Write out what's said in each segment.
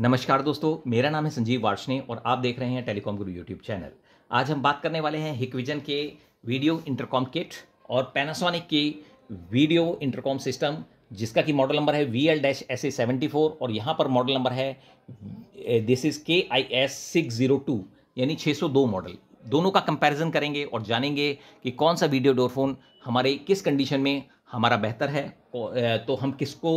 नमस्कार दोस्तों मेरा नाम है संजीव वार्षणे और आप देख रहे हैं टेलीकॉम गुरु यूट्यूब चैनल आज हम बात करने वाले हैं हिकविजन के वीडियो इंटरकॉम किट और पैनासोनिक की वीडियो इंटरकॉम सिस्टम जिसका कि मॉडल नंबर है V L dash S A seventy four और यहाँ पर मॉडल नंबर है this is K I S six zero two यानी छः सौ दो मॉडल दोनों का कंपैरिजन करेंगे और जानेंगे कि कौन सा वीडियो डोरफोन हमारे किस कंडीशन में हमारा बेहतर है तो हम किसको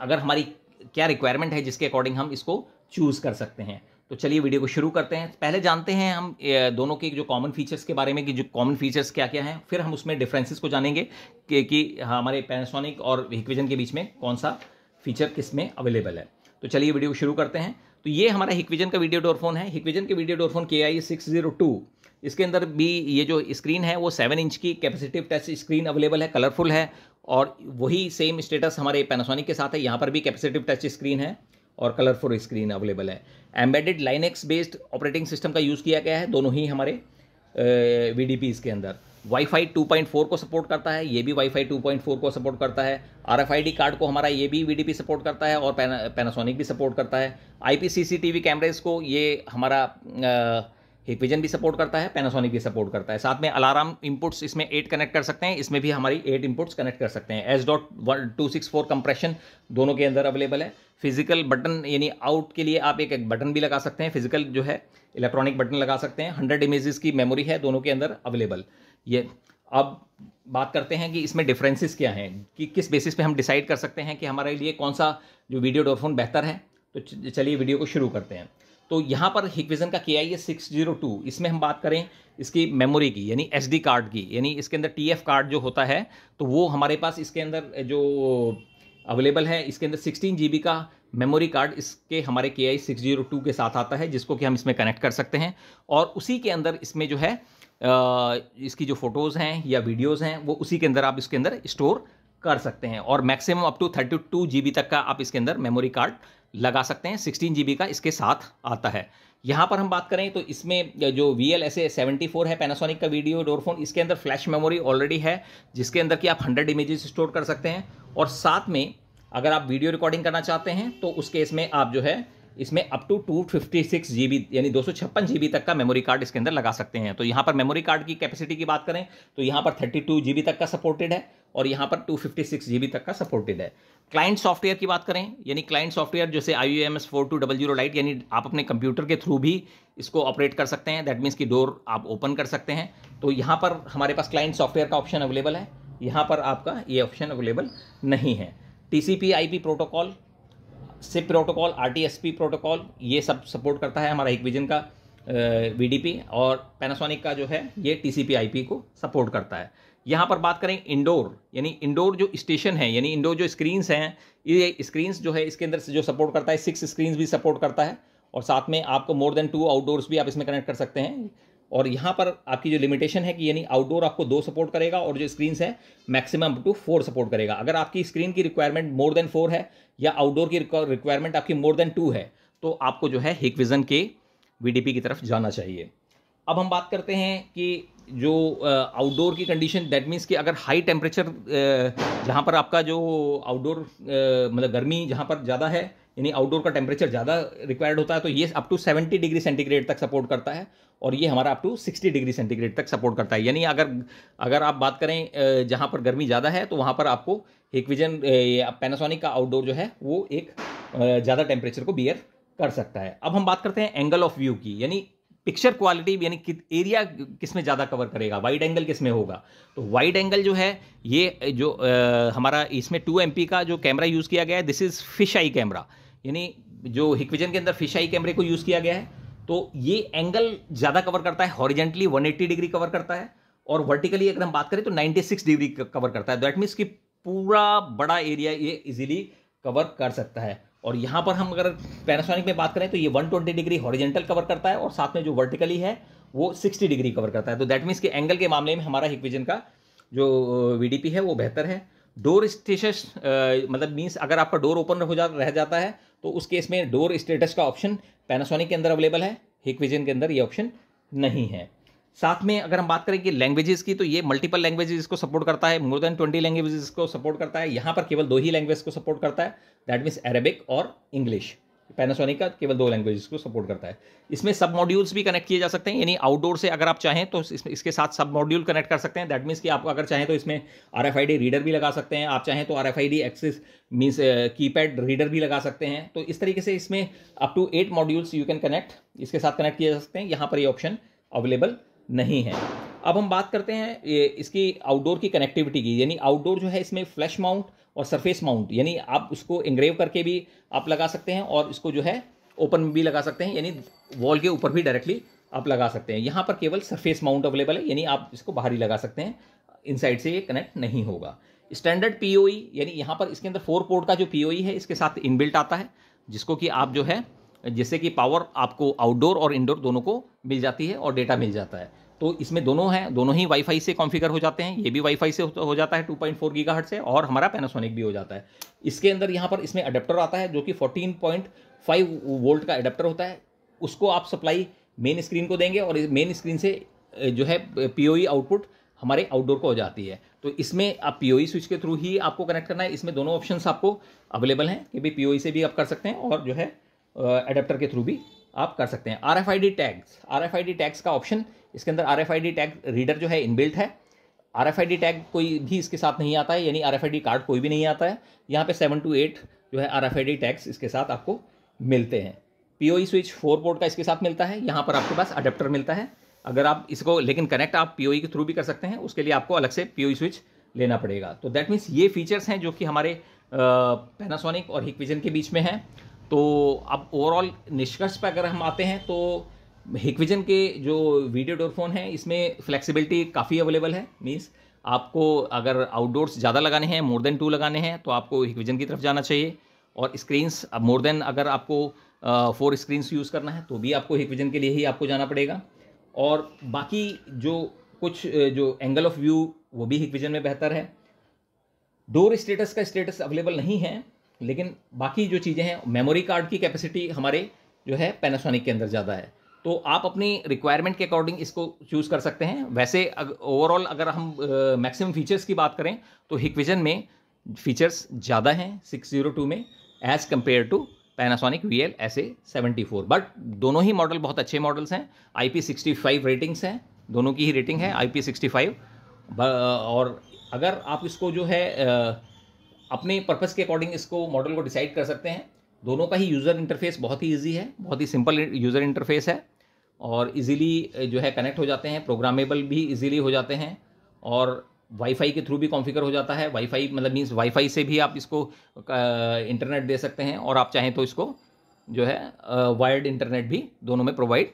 अगर हमारी क्या रिक्वायरमेंट है जिसके अकॉर्डिंग हम इसको चूज़ कर सकते हैं तो चलिए वीडियो को शुरू करते हैं पहले जानते हैं हम दोनों के जो कॉमन फीचर्स के बारे में कि जो कॉमन फीचर्स क्या क्या हैं फिर हम उसमें डिफरेंसेस को जानेंगे कि, कि हमारे पैनासोनिक और हिकविजन के बीच में कौन सा फीचर किस में अवेलेबल है तो चलिए वीडियो को शुरू करते हैं तो ये हमारा हिकविजन का वीडियो डोरफोन है हिकविजन के वीडियो डोरफोन के आई सिक्स जीरो टू इसके अंदर भी ये जो स्क्रीन है वो सेवन इंच की कैपेसिटिव टच स्क्रीन अवेलेबल है कलरफुल है और वही सेम स्टेटस हमारे पैनासोनिक के साथ है यहाँ पर भी कैपेसिटिव टच स्क्रीन है और कलरफुल स्क्रीन अवेलेबल है embedded Linux based operating system का यूज़ किया गया है दोनों ही हमारे वी डी के अंदर वाईफाई 2.4 को सपोर्ट करता है ये भी वाईफाई 2.4 को सपोर्ट करता है आरएफआईडी कार्ड को हमारा ये भी वी सपोर्ट करता है और पैनासोनिक भी सपोर्ट करता है आई पी कैमरेज को ये हमारा आ, एक विजन भी सपोर्ट करता है पैनासोनिक भी सपोर्ट करता है साथ में अलार्म इनपुट्स इसमें एट कनेक्ट कर सकते हैं इसमें भी हमारी एट इनपुट्स कनेक्ट कर सकते हैं S dot one two six four compression दोनों के अंदर अवेलेबल है फिजिकल बटन यानी आउट के लिए आप एक एक बटन भी लगा सकते हैं फिजिकल जो है इलेक्ट्रॉनिक बटन लगा सकते हैं हंड्रेड इमेजेस की मेमोरी है दोनों के अंदर अवेलेबल ये अब बात करते हैं कि इसमें डिफरेंसेस क्या हैं कि किस बेसिस पे हम डिसाइड कर सकते हैं कि हमारे लिए कौन सा जो वीडियो डोरफोन बेहतर है तो चलिए वीडियो को शुरू करते हैं तो यहाँ पर हिकविजन का के आई है सिक्स जीरो टू इसमें हम बात करें इसकी मेमोरी की यानी एस डी कार्ड की यानी इसके अंदर टी एफ कार्ड जो होता है तो वो हमारे पास इसके अंदर जो अवेलेबल है इसके अंदर सिक्सटीन जी बी का मेमोरी कार्ड इसके हमारे के आई सिक्स जीरो टू के साथ आता है जिसको कि हम इसमें कनेक्ट कर सकते हैं और उसी के अंदर इसमें जो है इसकी जो फ़ोटोज़ हैं या वीडियोज़ हैं वो उसी के अंदर आप इसके अंदर स्टोर कर सकते हैं और maximum up to thirty two G B तक का आप इसके अंदर मेमोरी कार्ड लगा सकते हैं सिक्सटीन जी का इसके साथ आता है यहाँ पर हम बात करें तो इसमें जो वी एल सेवेंटी फोर है पैनासोनिक का वीडियो डोरफोन इसके अंदर फ्लैश मेमोरी ऑलरेडी है जिसके अंदर कि आप हंड्रेड इमेजेस स्टोर कर सकते हैं और साथ में अगर आप वीडियो रिकॉर्डिंग करना चाहते हैं तो उस केस में आप जो है इसमें up to two fifty six G B यानी दो सौ छप्पन जी बी तक का मेमोरी कार्ड इसके अंदर लगा सकते हैं तो यहाँ पर मेमोरी कार्ड की कैपेसिटी की बात करें तो यहाँ पर थर्टी टू जी बी तक का सपोर्टेड है और यहाँ पर टू फिफ्टी तक का सपोर्टेड है क्लाइंट सॉफ्टवेयर की बात करें यानी क्लाइंट सॉफ्टवेयर जैसे I U M S four two double zero lite यानी आप अपने कंप्यूटर के थ्रू भी इसको ऑपरेट कर सकते हैं दैट मीन्स की डोर आप ओपन कर सकते हैं तो यहाँ पर हमारे पास क्लाइंट सॉफ्टवेयर का ऑप्शन अवेलेबल है यहाँ पर आपका ये ऑप्शन अवेलेबल नहीं है T C P I P protocol SIP protocol R T S P protocol ये सब सपोर्ट करता है हमारा एक विजन का वी डी पी और पैनासोनिक का जो है ये T C P I P को सपोर्ट करता है यहाँ पर बात करें इंडोर यानी इंडोर जो स्टेशन है यानी इंडोर जो स्क्रीन्स हैं ये स्क्रीन्स जो है इसके अंदर से जो सपोर्ट करता है सिक्स स्क्रीन्स भी सपोर्ट करता है और साथ में आपको मोर देन टू आउटडोर्स भी आप इसमें कनेक्ट कर सकते हैं और यहाँ पर आपकी जो लिमिटेशन है कि यानी आउटडोर आपको दो सपोर्ट करेगा और जो स्क्रीन्स है मैक्सिमम टू फोर सपोर्ट करेगा अगर आपकी स्क्रीन की रिक्वायरमेंट मोर देन फोर है या आउटडोर की रिक्वायरमेंट आपकी मोर देन टू है तो आपको जो है हिकविज़न के वी की तरफ जाना चाहिए अब हम बात करते हैं कि जो आउटडोर की कंडीशन दैट मीन्स कि अगर हाई टेम्परेचर जहाँ पर आपका जो आउटडोर मतलब गर्मी जहाँ पर ज़्यादा है यानी आउटडोर का टेम्परेचर ज़्यादा रिक्वायर्ड होता है तो ये अप टू 70 डिग्री सेंटीग्रेड तक सपोर्ट करता है और ये हमारा अप टू 60 डिग्री सेंटीग्रेड तक सपोर्ट करता है यानी अगर अगर आप बात करें जहाँ पर गर्मी ज़्यादा है तो वहाँ पर आपको एक विजन पैनासोनिक का आउटडोर जो है वो एक ज़्यादा टेम्परेचर को बियर कर सकता है अब हम बात करते हैं एंगल ऑफ व्यू की यानी पिक्चर क्वालिटी यानी कि एरिया किस में ज़्यादा कवर करेगा वाइड एंगल किस में होगा तो वाइड एंगल जो है ये जो आ, हमारा इसमें टू एम का जो कैमरा यूज़ किया गया है this is fish eye camera यानी जो हिकविजन के अंदर फिश आई कैमरे को यूज़ किया गया है तो ये एंगल ज़्यादा कवर करता है हॉरिजेंटली 180 डिग्री कवर करता है और वर्टिकली अगर हम बात करें तो 96 डिग्री कवर करता है दैट मीन्स कि पूरा बड़ा एरिया ये इजीली कवर कर सकता है और यहाँ पर हम अगर पैनासोनिक में बात करें तो ये 120 डिग्री हॉरिजेंटल कवर करता है और साथ में जो वर्टिकली है वो 60 डिग्री कवर करता है तो दैट मीन्स के एंगल के मामले में हमारा हिकविजन का जो वी है वो बेहतर है डोर स्टेटस मतलब मीन्स अगर आपका डोर ओपन हो जा रह जाता है तो उस केस में डोर स्टेटस का ऑप्शन पैनासोनिक के अंदर अवेलेबल है हिकविजन के अंदर ये ऑप्शन नहीं है साथ में अगर हम बात करेंगे लैंग्वेजेस की तो ये मल्टीपल लैंग्वेजेस इसको सपोर्ट करता है मोर देन ट्वेंटी लैंग्वेजेस इसको सपोर्ट करता है यहाँ पर केवल दो ही लैंग्वेज को सपोर्ट करता है दैट मीन्स अरेबिक और इंग्लिश पैनासोनिक का केवल दो लैंग्वेजेस को सपोर्ट करता है इसमें सब मॉड्यूल्स भी कनेक्ट किए जा सकते हैं यानी आउटडोर से अगर आप चाहें तो इसके साथ सब मॉड्यूल कनेक्ट कर सकते हैं दैट मीन्स कि आप अगर चाहें तो इसमें R F I D reader भी लगा सकते हैं आप चाहें तो R F I D access means pad reader भी लगा सकते हैं तो इस तरीके से इसमें up to eight modules you can connect इसके साथ कनेक्ट किए जा सकते हैं यहाँ पर ये ऑप्शन अवेलेबल नहीं है अब हम बात करते हैं ये इसकी आउटडोर की कनेक्टिविटी की यानी आउटडोर जो है इसमें फ्लैश माउंट और सरफेस माउंट यानी आप उसको इंग्रेव करके भी आप लगा सकते हैं और इसको जो है ओपन भी लगा सकते हैं यानी वॉल के ऊपर भी डायरेक्टली आप लगा सकते हैं यहाँ पर केवल सरफेस माउंट अवेलेबल है यानी आप इसको बाहर ही लगा सकते हैं इनसाइड से ये कनेक्ट नहीं होगा स्टैंडर्ड पी e, यानी यहाँ पर इसके अंदर फोर पोर्ट का जो पी e है इसके साथ इनबिल्ट आता है जिसको कि आप जो है जैसे कि पावर आपको आउटडोर और इंडोर दोनों को मिल जाती है और डेटा मिल जाता है तो इसमें दोनों हैं दोनों ही वाईफाई से कॉन्फ़िगर हो जाते हैं ये भी वाईफाई से हो जाता है 2.4 पॉइंट से और हमारा पैनासोनिक भी हो जाता है इसके अंदर यहाँ पर इसमें अडेप्टर आता है जो कि 14.5 वोल्ट का अडेप्टर होता है उसको आप सप्लाई मेन स्क्रीन को देंगे और मेन स्क्रीन से जो है पी आउटपुट e हमारे आउटडोर को हो जाती है तो इसमें आप पी स्विच e के थ्रू ही आपको कनेक्ट करना है इसमें दोनों ऑप्शन आपको अवेलेबल हैं कि भाई पी e से भी आप कर सकते हैं और जो है एडेप्टर के थ्रू भी आप कर सकते हैं R F I D tags R F I D tags का ऑप्शन इसके अंदर R F I D tag reader जो है इनबिल्ट है R F I D tag कोई भी इसके साथ नहीं आता है यानी R F I D card कोई भी नहीं आता है यहाँ पे सेवन टू एट जो है R F I D tags इसके साथ आपको मिलते हैं P O E switch four port का इसके साथ मिलता है यहाँ पर आपके पास अडेप्टर मिलता है अगर आप इसको लेकिन कनेक्ट आप पी ओ ई के थ्रू भी कर सकते हैं उसके लिए आपको अलग से पी ओ ई स्विच लेना पड़ेगा तो दैट मीन्स ये फीचर्स हैं जो कि हमारे पैनासोनिक और हिकविजन के बीच में हैं तो अब ओवरऑल निष्कर्ष पर अगर हम आते हैं तो हिकविजन के जो वीडियो डोरफोन है इसमें फ्लेक्सिबिलिटी काफ़ी अवेलेबल है मीन्स आपको अगर आउटडोर्स ज़्यादा लगाने हैं मोर देन टू लगाने हैं तो आपको हिकविजन की तरफ जाना चाहिए और स्क्रीन्स अब मोर देन अगर आपको फोर स्क्रीन्स यूज़ करना है तो भी आपको हिकविजन के लिए ही आपको जाना पड़ेगा और बाकी जो कुछ जो एंगल ऑफ व्यू वो भी हिकविजन में बेहतर है डोर स्टेटस का स्टेटस अवेलेबल नहीं है लेकिन बाकी जो चीज़ें हैं मेमोरी कार्ड की कैपेसिटी हमारे जो है पैनासोनिक के अंदर ज़्यादा है तो आप अपनी रिक्वायरमेंट के अकॉर्डिंग इसको चूज़ कर सकते हैं वैसे ओवरऑल अग, अगर हम मैक्सिमम फीचर्स की बात करें तो हिकविजन में फीचर्स ज़्यादा हैं 602 में as compare to Panasonic V L S A four but दोनों ही मॉडल बहुत अच्छे मॉडल्स हैं I P sixty five ratings हैं दोनों की ही रेटिंग है आई पी सिक्सटी फाइव और अगर आप इसको जो है अपने पर्पज़ के अकॉर्डिंग इसको मॉडल को डिसाइड कर सकते हैं दोनों का ही यूज़र इंटरफेस बहुत ही ईजी है बहुत ही सिंपल यूज़र इंटरफेस है और इजीली जो है कनेक्ट हो जाते हैं प्रोग्रामेबल भी इजीली हो जाते हैं और वाईफाई के थ्रू भी कॉन्फ़िगर हो जाता है वाईफाई मतलब मीन्स वाईफाई से भी आप इसको इंटरनेट दे सकते हैं और आप चाहें तो इसको जो है वायर्ड इंटरनेट भी दोनों में प्रोवाइड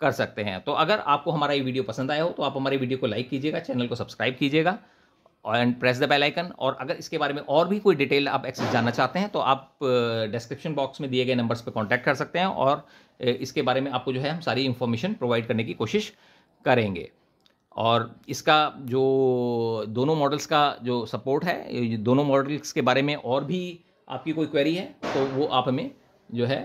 कर सकते हैं तो अगर आपको हमारा ये वीडियो पसंद आया हो तो आप हमारे वीडियो को लाइक कीजिएगा चैनल को सब्सक्राइब कीजिएगा and press the bell icon और अगर इसके बारे में और भी कोई डिटेल आप एक्सेस जानना चाहते हैं तो आप डिस्क्रिप्शन बॉक्स में दिए गए नंबर्स पर कॉन्टैक्ट कर सकते हैं और इसके बारे में आपको जो है हम सारी इन्फॉर्मेशन प्रोवाइड करने की कोशिश करेंगे और इसका जो दोनों मॉडल्स का जो सपोर्ट है दोनों मॉडल्स के बारे में और भी आपकी कोई क्वेरी है तो वो आप हमें जो है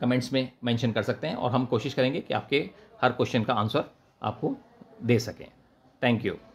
कमेंट्स में मेंशन कर सकते हैं और हम कोशिश करेंगे कि आपके हर क्वेश्चन का आंसर आपको दे सकें थैंक यू